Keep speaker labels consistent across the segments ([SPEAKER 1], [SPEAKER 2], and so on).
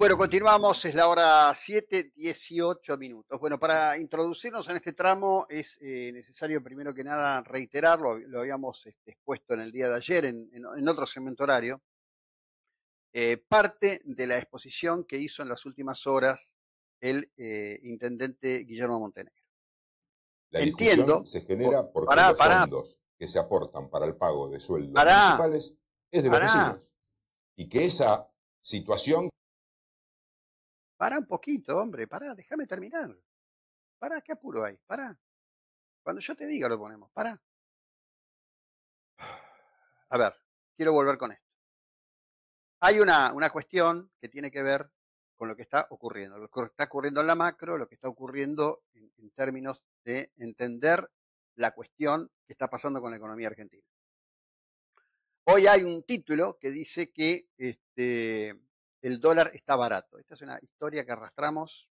[SPEAKER 1] Bueno, continuamos, es la hora 7, 18 minutos. Bueno, para introducirnos en este tramo es eh, necesario primero que nada reiterarlo, lo habíamos este, expuesto en el día de ayer en, otro segmento horario, eh, parte de la exposición que hizo en las últimas horas el eh, intendente Guillermo Montenegro.
[SPEAKER 2] La Entiendo, se genera
[SPEAKER 1] porque los fondos
[SPEAKER 2] que se aportan para el pago de sueldos municipales
[SPEAKER 1] es de los
[SPEAKER 2] y que esa
[SPEAKER 1] situación para un poquito, hombre, para, déjame terminar. Para, ¿qué apuro hay? Para. Cuando yo te diga lo ponemos, para. A ver, quiero volver con esto. Hay una, una cuestión que tiene que ver con lo que está ocurriendo, lo que está ocurriendo en la macro, lo que está ocurriendo en, en términos de entender la cuestión que está pasando con la economía argentina. Hoy hay un título que dice que este, el dólar está barato. Esta es una historia que arrastramos,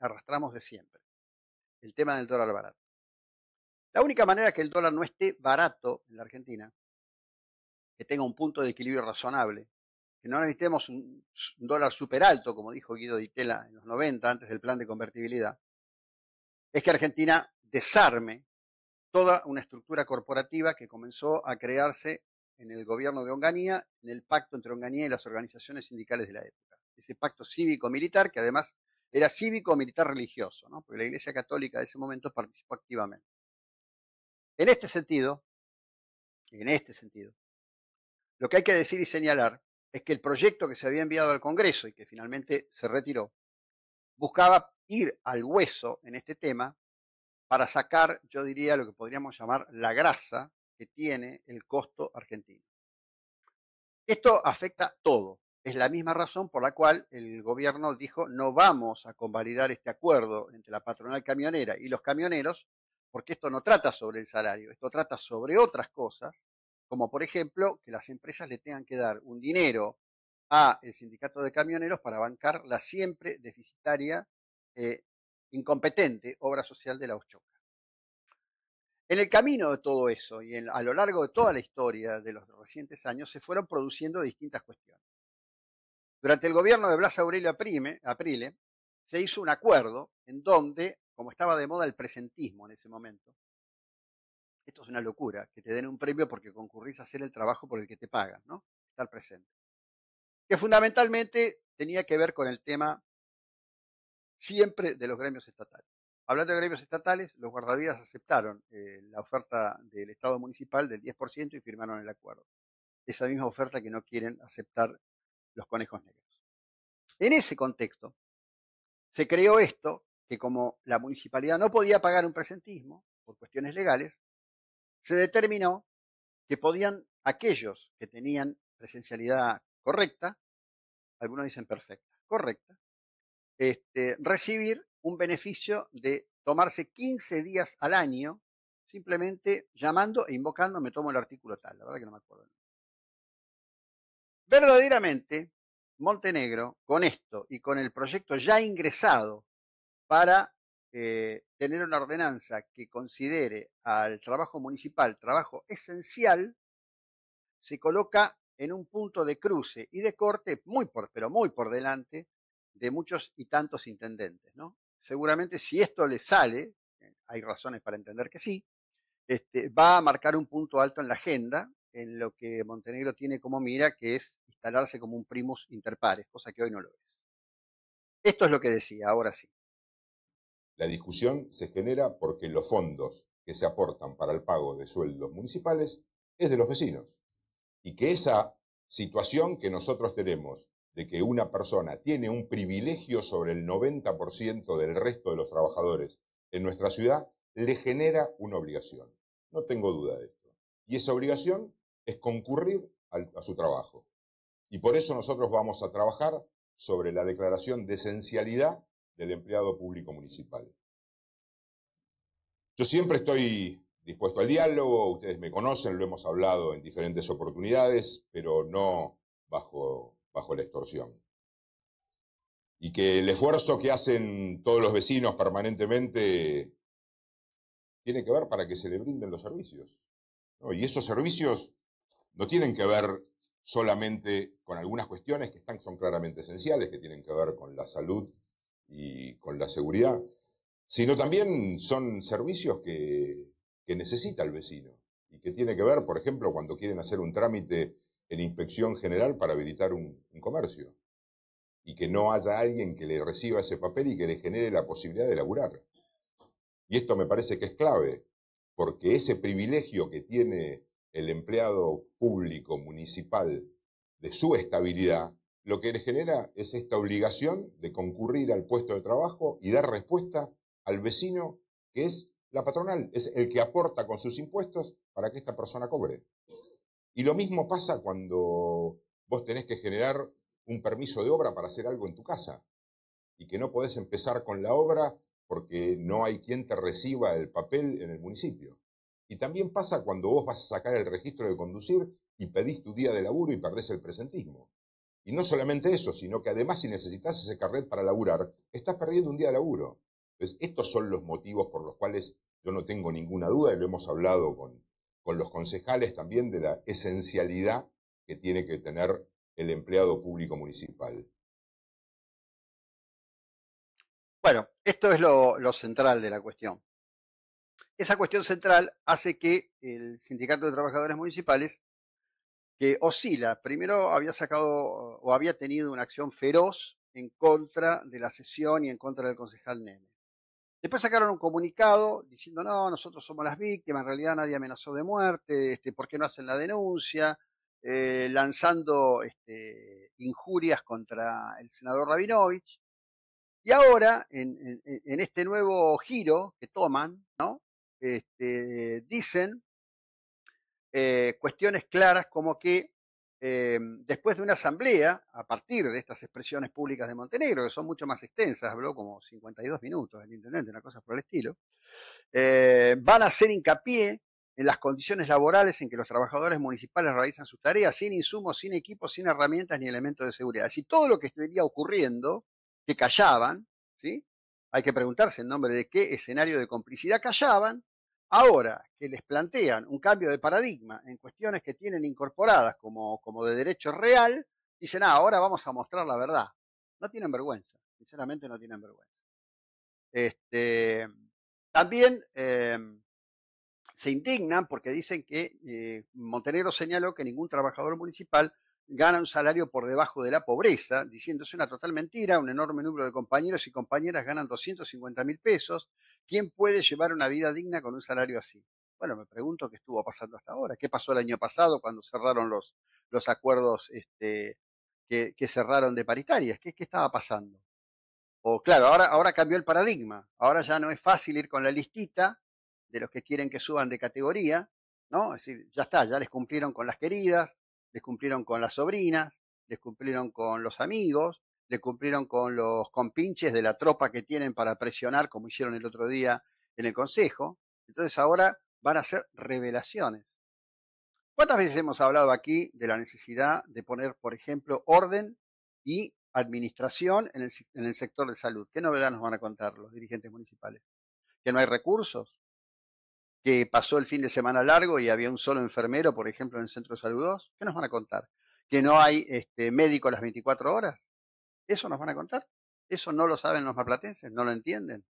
[SPEAKER 1] arrastramos de siempre. El tema del dólar barato. La única manera que el dólar no esté barato en la Argentina, que tenga un punto de equilibrio razonable, que no necesitemos un dólar super alto, como dijo Guido Ditela en los 90, antes del plan de convertibilidad, es que Argentina desarme toda una estructura corporativa que comenzó a crearse en el gobierno de Onganía, en el pacto entre Onganía y las organizaciones sindicales de la época. Ese pacto cívico-militar, que además era cívico-militar religioso, ¿no? porque la Iglesia Católica de ese momento participó activamente. En este sentido, en este sentido, lo que hay que decir y señalar es que el proyecto que se había enviado al Congreso y que finalmente se retiró, buscaba ir al hueso en este tema para sacar, yo diría, lo que podríamos llamar la grasa que tiene el costo argentino. Esto afecta todo. Es la misma razón por la cual el gobierno dijo no vamos a convalidar este acuerdo entre la patronal camionera y los camioneros, porque esto no trata sobre el salario, esto trata sobre otras cosas, como por ejemplo que las empresas le tengan que dar un dinero a el sindicato de camioneros para bancar la siempre deficitaria, eh, incompetente obra social de la Ochoca. En el camino de todo eso y a lo largo de toda la historia de los recientes años se fueron produciendo distintas cuestiones. Durante el gobierno de Blas Aurelio Aprile se hizo un acuerdo en donde, como estaba de moda el presentismo en ese momento, esto es una locura, que te den un premio porque concurrís a hacer el trabajo por el que te pagan, ¿no? Estar presente. Que fundamentalmente tenía que ver con el tema siempre de los gremios estatales. Hablando de gremios estatales, los guardavidas aceptaron eh, la oferta del Estado municipal del 10% y firmaron el acuerdo. Esa misma oferta que no quieren aceptar los conejos negros. En ese contexto, se creó esto, que como la municipalidad no podía pagar un presentismo por cuestiones legales, se determinó que podían aquellos que tenían presencialidad correcta, algunos dicen perfecta, correcta, este, recibir un beneficio de tomarse 15 días al año simplemente llamando e invocando me tomo el artículo tal, la verdad que no me acuerdo. Verdaderamente, Montenegro, con esto y con el proyecto ya ingresado para eh, tener una ordenanza que considere al trabajo municipal trabajo esencial, se coloca en un punto de cruce y de corte muy por, pero muy por delante de muchos y tantos intendentes, ¿no? seguramente si esto le sale, eh, hay razones para entender que sí, este, va a marcar un punto alto en la agenda en lo que Montenegro tiene como mira, que es instalarse como un primus inter pares, cosa que hoy no lo es. Esto es lo que decía, ahora sí.
[SPEAKER 2] La discusión se genera porque los fondos que se aportan para el pago de sueldos municipales es de los vecinos. Y que esa situación que nosotros tenemos de que una persona tiene un privilegio sobre el 90% del resto de los trabajadores en nuestra ciudad, le genera una obligación. No tengo duda de esto. Y esa obligación es concurrir a su trabajo. Y por eso nosotros vamos a trabajar sobre la declaración de esencialidad del empleado público municipal. Yo siempre estoy dispuesto al diálogo, ustedes me conocen, lo hemos hablado en diferentes oportunidades, pero no bajo bajo la extorsión. Y que el esfuerzo que hacen todos los vecinos permanentemente tiene que ver para que se le brinden los servicios. Y esos servicios no tienen que ver solamente con algunas cuestiones que están, son claramente esenciales, que tienen que ver con la salud y con la seguridad, sino también son servicios que, que necesita el vecino y que tiene que ver, por ejemplo, cuando quieren hacer un trámite en inspección general para habilitar un, comercio. Y que no haya alguien que le reciba ese papel y que le genere la posibilidad de laburar. Y esto me parece que es clave, porque ese privilegio que tiene el empleado público municipal de su estabilidad, lo que le genera es esta obligación de concurrir al puesto de trabajo y dar respuesta al vecino que es la patronal, es el que aporta con sus impuestos para que esta persona cobre. Y lo mismo pasa cuando vos tenés que generar un permiso de obra para hacer algo en tu casa y que no podés empezar con la obra porque no hay quien te reciba el papel en el municipio. Y también pasa cuando vos vas a sacar el registro de conducir y pedís tu día de laburo y perdés el presentismo. Y no solamente eso, sino que además si necesitas ese carnet para laburar, estás perdiendo un día de laburo. Entonces, estos son los motivos por los cuales yo no tengo ninguna duda y lo hemos hablado con, con los concejales también de la esencialidad que tiene que tener el empleado
[SPEAKER 1] público municipal. Bueno, esto es lo, central de la cuestión. Esa cuestión central hace que el Sindicato de Trabajadores Municipales, que oscila, primero había sacado o había tenido una acción feroz en contra de la sesión y en contra del concejal Neme. Después sacaron un comunicado diciendo, no, nosotros somos las víctimas, en realidad nadie amenazó de muerte, este, ¿por qué no hacen la denuncia? Eh, lanzando este, injurias contra el senador Rabinovich. Y ahora, en, este nuevo giro que toman, ¿no? Este, dicen eh, cuestiones claras como que eh, después de una asamblea, a partir de estas expresiones públicas de Montenegro, que son mucho más extensas, habló como 52 minutos el intendente, una cosa por el estilo, eh, van a hacer hincapié en las condiciones laborales en que los trabajadores municipales realizan sus tareas, sin insumos, sin equipos, sin herramientas ni elementos de seguridad. Si todo lo que estaría ocurriendo, que callaban, ¿sí? Hay que preguntarse en nombre de qué escenario de complicidad callaban Ahora que les plantean un cambio de paradigma en cuestiones que tienen incorporadas como, como de derecho real, dicen, ah, ahora vamos a mostrar la verdad. No tienen vergüenza, sinceramente no tienen vergüenza. Este, también em, se indignan porque dicen que eh, Montenegro señaló que ningún trabajador municipal gana un salario por debajo de la pobreza, diciendo es una total mentira, un enorme número de compañeros y compañeras ganan 250 mil pesos, ¿Quién puede llevar una vida digna con un salario así? Bueno, me pregunto qué estuvo pasando hasta ahora. ¿Qué pasó el año pasado cuando cerraron los, los acuerdos este, que, cerraron de paritarias? ¿Qué, ¿Qué, estaba pasando? O claro, ahora, ahora cambió el paradigma. Ahora ya no es fácil ir con la listita de los que quieren que suban de categoría, ¿no? Es decir, ya está, ya les cumplieron con las queridas, les cumplieron con las sobrinas, les cumplieron con los amigos, le cumplieron con los compinches de la tropa que tienen para presionar, como hicieron el otro día en el Consejo. Entonces ahora van a hacer revelaciones. ¿Cuántas veces hemos hablado aquí de la necesidad de poner, por ejemplo, orden y administración en el, en el sector de salud? ¿Qué novedad nos van a contar los dirigentes municipales? ¿Que no hay recursos? ¿Que pasó el fin de semana largo y había un solo enfermero, por ejemplo, en el centro de salud ¿Qué nos van a contar? ¿Que no hay este, médico las 24 horas? Eso nos van a contar. Eso no lo saben los maplatenses, no lo entienden.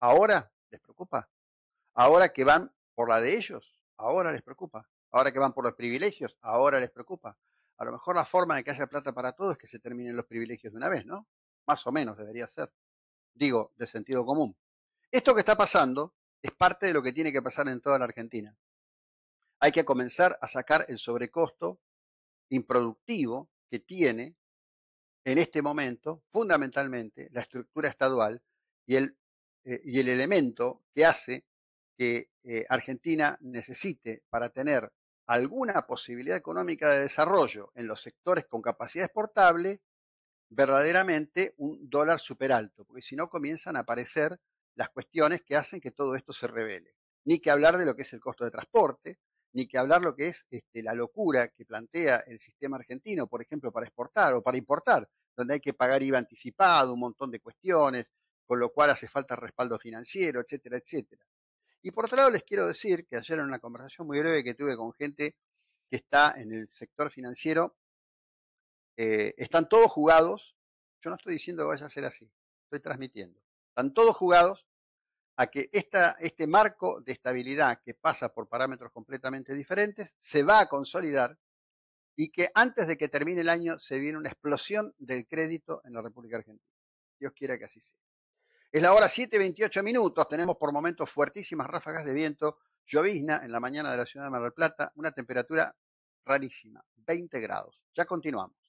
[SPEAKER 1] Ahora les preocupa. Ahora que van por la de ellos, ahora les preocupa. Ahora que van por los privilegios, ahora les preocupa. A lo mejor la forma de que haya plata para todos es que se terminen los privilegios de una vez, ¿no? Más o menos debería ser. Digo, de sentido común. Esto que está pasando es parte de lo que tiene que pasar en toda la Argentina. Hay que comenzar a sacar el sobrecosto improductivo que tiene en este momento, fundamentalmente, la estructura estadual y el, eh, elemento que hace que eh, Argentina necesite para tener alguna posibilidad económica de desarrollo en los sectores con capacidad exportable, verdaderamente un dólar super alto, porque si no comienzan a aparecer las cuestiones que hacen que todo esto se revele. Ni que hablar de lo que es el costo de transporte, ni que hablar lo que es este, la locura que plantea el sistema argentino, por ejemplo, para exportar o para importar, donde hay que pagar IVA anticipado, un montón de cuestiones, con lo cual hace falta respaldo financiero, etcétera, etcétera. Y por otro lado, les quiero decir que ayer en una conversación muy breve que tuve con gente que está en el sector financiero, eh, están todos jugados, yo no estoy diciendo que vaya a ser así, estoy transmitiendo, están todos jugados a que este marco de estabilidad que pasa por parámetros completamente diferentes se va a consolidar y que antes de que termine el año se viene una explosión del crédito en la República Argentina. Dios quiera que así sea. Es la hora 7.28 minutos, tenemos por momentos fuertísimas ráfagas de viento, llovizna en la mañana de la ciudad de Mar del Plata, una temperatura rarísima, 20 grados. Ya continuamos.